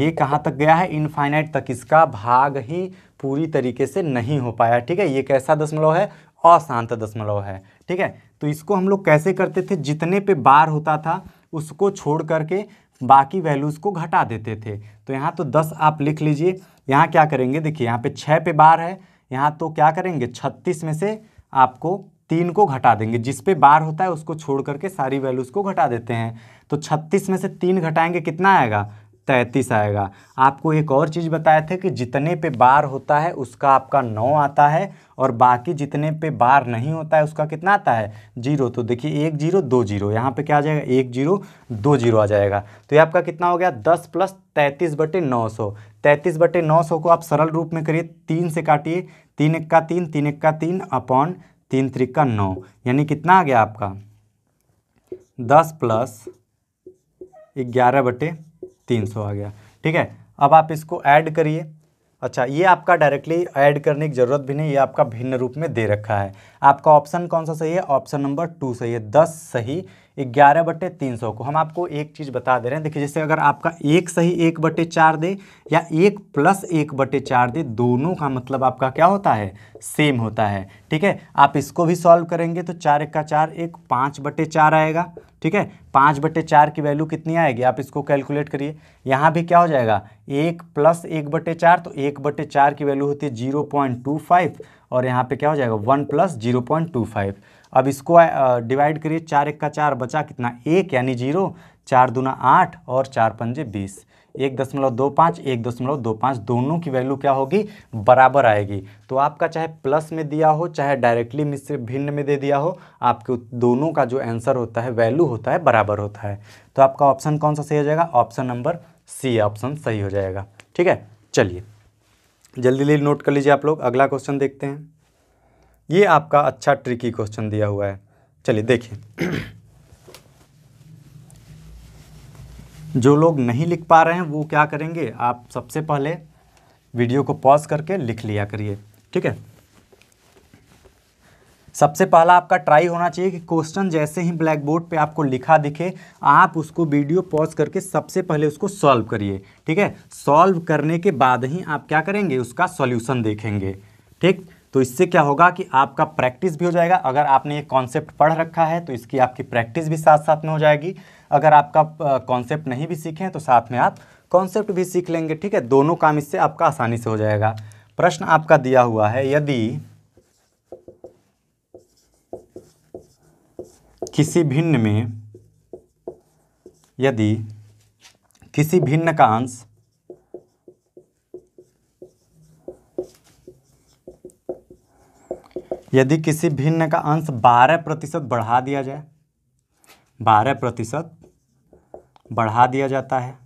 ये कहाँ तक गया है इनफाइनाइट तक इसका भाग ही पूरी तरीके से नहीं हो पाया ठीक है ये कैसा दशमलव है अशांत दशमलव है ठीक है तो इसको हम लोग कैसे करते थे जितने पे बार होता था उसको छोड़ करके बाकी वैल्यूज़ को घटा देते थे तो यहाँ तो दस आप लिख लीजिए यहाँ क्या करेंगे देखिए यहाँ पे छः पे बार है यहाँ तो क्या करेंगे छत्तीस में से आपको तीन को घटा देंगे जिस पे बार होता है उसको छोड़ करके सारी वैल्यूज़ को घटा देते हैं तो छत्तीस में से तीन घटाएंगे कितना आएगा तैंतीस आएगा आपको एक और चीज़ बताया था कि जितने पे बार होता है उसका आपका नौ आता है और बाकी जितने पे बार नहीं होता है उसका कितना आता है जीरो तो देखिए एक जीरो दो जीरो यहाँ पे क्या आ जाएगा एक जीरो दो जीरो आ जाएगा तो ये आपका कितना हो गया दस प्लस तैंतीस बटे नौ सौ तैंतीस बटे नौ सौ को आप सरल रूप में करिए तीन से काटिए तीन इक्का तीन तीन इक्का तीन अपॉन तीन त्रिक्का नौ यानी कितना आ गया आपका दस प्लस ग्यारह बटे तीन सौ आ गया ठीक है अब आप इसको ऐड करिए अच्छा ये आपका डायरेक्टली ऐड करने की ज़रूरत भी नहीं ये आपका भिन्न रूप में दे रखा है आपका ऑप्शन कौन सा सही है ऑप्शन नंबर टू सही है दस सही ग्यारह बटे तीन सौ को हम आपको एक चीज़ बता दे रहे हैं देखिए जैसे अगर आपका एक सही एक बटे चार दे या एक प्लस एक बटे चार दे दोनों का मतलब आपका क्या होता है सेम होता है ठीक है आप इसको भी सॉल्व करेंगे तो चार एक का चार एक पाँच बटे चार आएगा ठीक है पाँच बटे चार की वैल्यू कितनी आएगी आप इसको कैलकुलेट करिए यहाँ भी क्या हो जाएगा एक प्लस एक बटे चार तो एक बटे चार की वैल्यू होती है जीरो पॉइंट टू फाइव और यहाँ पे क्या हो जाएगा one plus zero point two five अब इसको डिवाइड करिए चार एक का चार बचा कितना एक यानी जीरो चार दूना आठ और चार पंजे बीस एक दशमलव दो पाँच एक दशमलव दो पाँच दोनों की वैल्यू क्या होगी बराबर आएगी तो आपका चाहे प्लस में दिया हो चाहे डायरेक्टली मिश्र भिन्न में दे दिया हो आपके दोनों का जो आंसर होता है वैल्यू होता है बराबर होता है तो आपका ऑप्शन कौन सा सही हो जाएगा ऑप्शन नंबर सी ऑप्शन सही हो जाएगा ठीक है चलिए जल्दी जल्दी नोट कर लीजिए आप लोग अगला क्वेश्चन देखते हैं ये आपका अच्छा ट्रिकी क्वेश्चन दिया हुआ है चलिए देखिए जो लोग नहीं लिख पा रहे हैं वो क्या करेंगे आप सबसे पहले वीडियो को पॉज करके लिख लिया करिए ठीक है सबसे पहला आपका ट्राई होना चाहिए कि क्वेश्चन जैसे ही ब्लैक बोर्ड पर आपको लिखा दिखे आप उसको वीडियो पॉज करके सबसे पहले उसको सॉल्व करिए ठीक है सॉल्व करने के बाद ही आप क्या करेंगे उसका सॉल्यूशन देखेंगे ठीक तो इससे क्या होगा कि आपका प्रैक्टिस भी हो जाएगा अगर आपने ये कॉन्सेप्ट पढ़ रखा है तो इसकी आपकी प्रैक्टिस भी साथ साथ में हो जाएगी अगर आपका कॉन्सेप्ट नहीं भी सीखें तो साथ में आप कॉन्सेप्ट भी सीख लेंगे ठीक है दोनों काम इससे आपका आसानी से हो जाएगा प्रश्न आपका दिया हुआ है यदि किसी भिन्न में यदि किसी भिन्न का अंश यदि किसी भिन्न का अंश बारह प्रतिशत बढ़ा दिया जाए बारह प्रतिशत बढ़ा दिया जाता है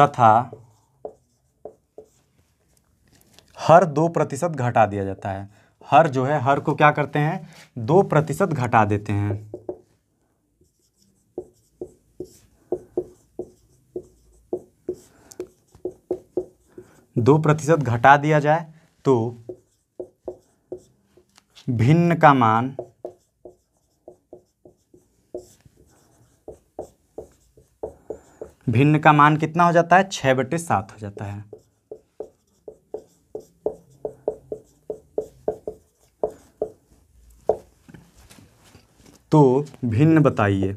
तथा हर दो प्रतिशत घटा दिया जाता है हर जो है हर को क्या करते हैं दो प्रतिशत घटा देते हैं दो प्रतिशत घटा दिया जाए तो भिन्न का मान भिन्न का मान कितना हो जाता है छह बटे सात हो जाता है तो भिन्न बताइए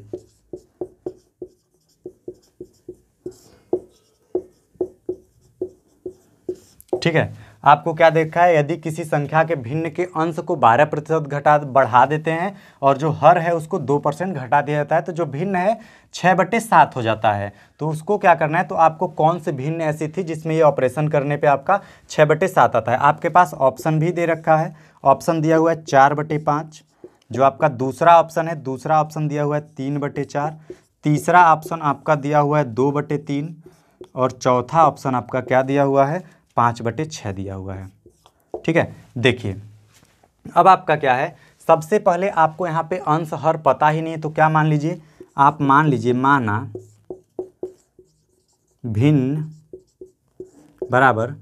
ठीक है आपको क्या देखा है यदि किसी संख्या के भिन्न के अंश को 12 प्रतिशत घटा बढ़ा देते हैं और जो हर है उसको 2 परसेंट घटा दिया जाता है तो जो भिन्न है छः बटे सात हो जाता है तो उसको क्या करना है तो आपको कौन से भिन्न ऐसी थी जिसमें ये ऑपरेशन करने पे आपका छः बटे सात आता है आपके पास ऑप्शन भी दे रखा है ऑप्शन दिया हुआ है चार बटे पाँच जो आपका दूसरा ऑप्शन है दूसरा ऑप्शन दिया हुआ है तीन बटे चार तीसरा ऑप्शन आपका दिया हुआ है दो बटे तीन और चौथा ऑप्शन आपका क्या दिया हुआ है पाँच बटे छः दिया हुआ है ठीक है देखिए अब आपका क्या है सबसे पहले आपको यहाँ पे अंश हर पता ही नहीं है तो क्या मान लीजिए आप मान लीजिए माना भिन्न बराबर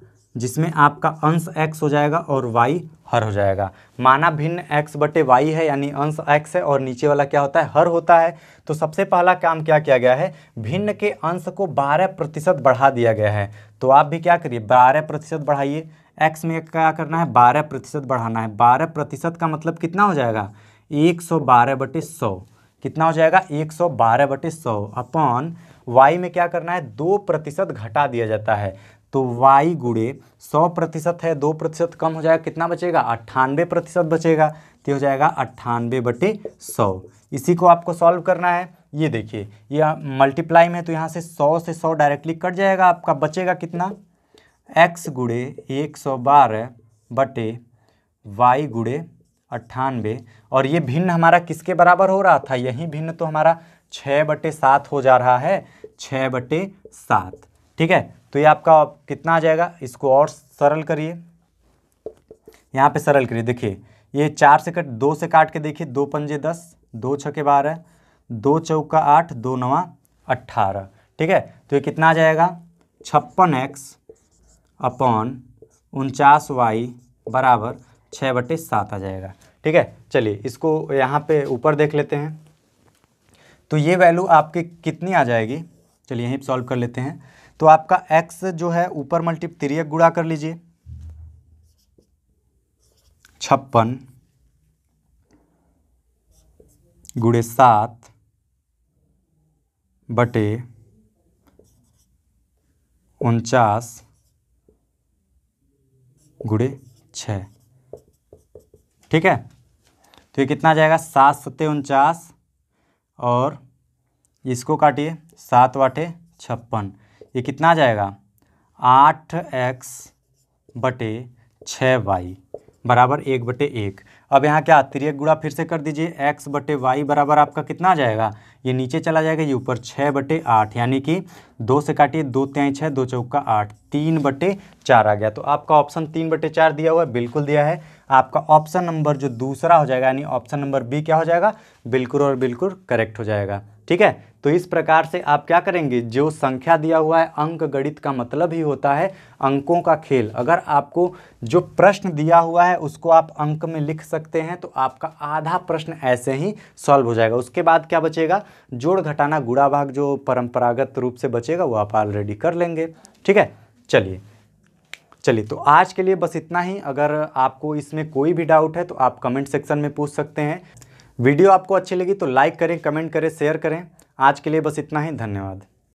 जिसमें आपका अंश एक्स हो जाएगा और वाई हर हो जाएगा माना भिन्न x बटे वाई है यानी अंश x है और नीचे वाला क्या होता है हर होता है तो सबसे पहला काम क्या किया गया है भिन्न के अंश को 12 प्रतिशत बढ़ा दिया गया है तो आप भी क्या करिए 12 प्रतिशत बढ़ाइए x में क्या करना है 12 प्रतिशत बढ़ाना है 12 प्रतिशत का मतलब कितना हो जाएगा एक सौ बारह बटे सौ कितना हो जाएगा एक सौ बारह बटे सौ अपॉन वाई में क्या करना है दो प्रतिशत घटा दिया जाता है तो वाई गुड़े सौ प्रतिशत है दो प्रतिशत कम हो जाएगा कितना बचेगा अट्ठानवे प्रतिशत बचेगा तो हो जाएगा अट्ठानवे बटे सौ इसी को आपको सॉल्व करना है ये देखिए ये मल्टीप्लाई में तो यहाँ से सौ से सौ डायरेक्टली कट जाएगा आपका बचेगा कितना एक्स गुड़े एक सौ बारह बटे वाई गुड़े अट्ठानवे और ये भिन्न हमारा किसके बराबर हो रहा था यही भिन्न तो हमारा छः बटे सात हो जा रहा है छः बटे सात ठीक है तो ये आपका कितना आ जाएगा इसको और सरल करिए यहाँ पे सरल करिए देखिए ये चार से कट दो से काट के देखिए दो पंजे दस दो छके बारह दो चौका आठ दो नवा अट्ठारह ठीक है तो ये कितना आ जाएगा छप्पन एक्स अपॉन उनचास वाई बराबर छः बटे सात आ जाएगा ठीक है चलिए इसको यहाँ पे ऊपर देख लेते हैं तो ये वैल्यू आपके कितनी आ जाएगी चलिए यहीं सॉल्व कर लेते हैं तो आपका एक्स जो है ऊपर मल्टीप तिरक गुड़ा कर लीजिए छप्पन गुड़े सात बटे उनचास गुड़े छ ठीक है तो ये कितना जाएगा सात सत्ते उनचास और इसको काटिए सात वाटे छप्पन ये कितना आ जाएगा आठ एक्स बटे छः वाई बराबर एक बटे एक अब यहाँ क्या तिरक गुड़ा फिर से कर दीजिए एक्स बटे वाई बराबर आपका कितना आ जाएगा ये नीचे चला जाएगा ये ऊपर छः बटे आठ यानी कि दो से काटिए दो त्याई छः दो चौका आठ तीन बटे चार आ गया तो आपका ऑप्शन तीन बटे चार दिया हुआ है बिल्कुल दिया है आपका ऑप्शन नंबर जो दूसरा हो जाएगा यानी ऑप्शन नंबर बी क्या हो जाएगा बिल्कुल और बिल्कुल करेक्ट हो जाएगा ठीक है तो इस प्रकार से आप क्या करेंगे जो संख्या दिया हुआ है अंक गणित का मतलब ही होता है अंकों का खेल अगर आपको जो प्रश्न दिया हुआ है उसको आप अंक में लिख सकते हैं तो आपका आधा प्रश्न ऐसे ही सॉल्व हो जाएगा उसके बाद क्या बचेगा जोड़ घटाना गुड़ा भाग जो परंपरागत रूप से बचेगा वो आप ऑलरेडी कर लेंगे ठीक है चलिए चलिए तो आज के लिए बस इतना ही अगर आपको इसमें कोई भी डाउट है तो आप कमेंट सेक्शन में पूछ सकते हैं वीडियो आपको अच्छी लगी तो लाइक करें कमेंट करें शेयर करें आज के लिए बस इतना ही धन्यवाद